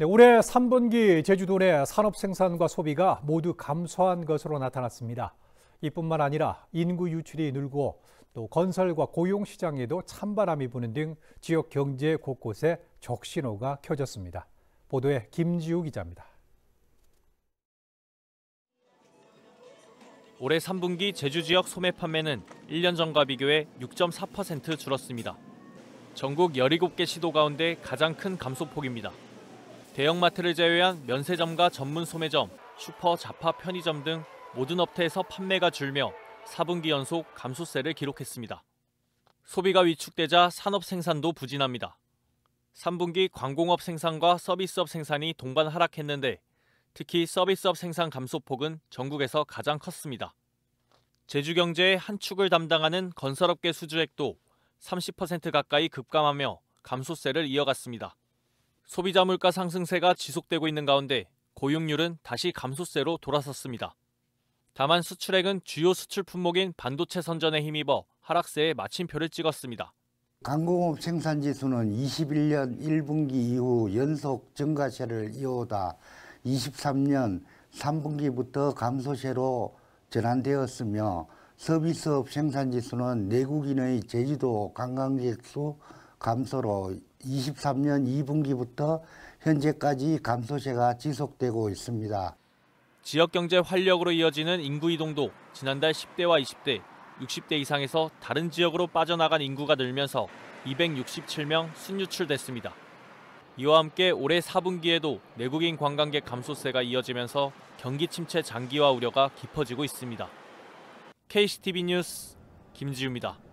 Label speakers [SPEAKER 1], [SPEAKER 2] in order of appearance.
[SPEAKER 1] 네, 올해 3분기 제주도 내 산업 생산과 소비가 모두 감소한 것으로 나타났습니다. 이뿐만 아니라 인구 유출이 늘고 또 건설과 고용 시장에도 찬바람이 부는 등 지역 경제 곳곳에 적신호가 켜졌습니다. 보도에 김지우 기자입니다.
[SPEAKER 2] 올해 3분기 제주 지역 소매 판매는 1년 전과 비교해 6.4% 줄었습니다. 전국 17개 시도 가운데 가장 큰 감소폭입니다. 대형마트를 제외한 면세점과 전문 소매점, 슈퍼, 자파, 편의점 등 모든 업태에서 판매가 줄며 4분기 연속 감소세를 기록했습니다. 소비가 위축되자 산업 생산도 부진합니다. 3분기 관공업 생산과 서비스업 생산이 동반 하락했는데 특히 서비스업 생산 감소폭은 전국에서 가장 컸습니다. 제주경제의 한 축을 담당하는 건설업계 수주액도 30% 가까이 급감하며 감소세를 이어갔습니다. 소비자 물가 상승세가 지속되고 있는 가운데 고용률은 다시 감소세로 돌아섰습니다. 다만 수출액은 주요 수출 품목인 반도체 선전에 힘입어 하락세에 마침표를 찍었습니다.
[SPEAKER 3] 강공업 생산 지수는 21년 1분기 이후 연속 증가세를 이어다 23년 3분기부터 감소세로 전환되었으며 서비스업 생산 지수는 내국인의 제주도 관광객 수 감소로 23년 2분기부터 현재까지 감소세가 지속되고 있습니다.
[SPEAKER 2] 지역 경제 활력으로 이어지는 인구 이동도 지난달 10대와 20대, 60대 이상에서 다른 지역으로 빠져나간 인구가 늘면서 267명 순유출됐습니다. 이와 함께 올해 4분기에도 내국인 관광객 감소세가 이어지면서 경기 침체 장기화 우려가 깊어지고 있습니다. KCTV 뉴스 김지우입니다.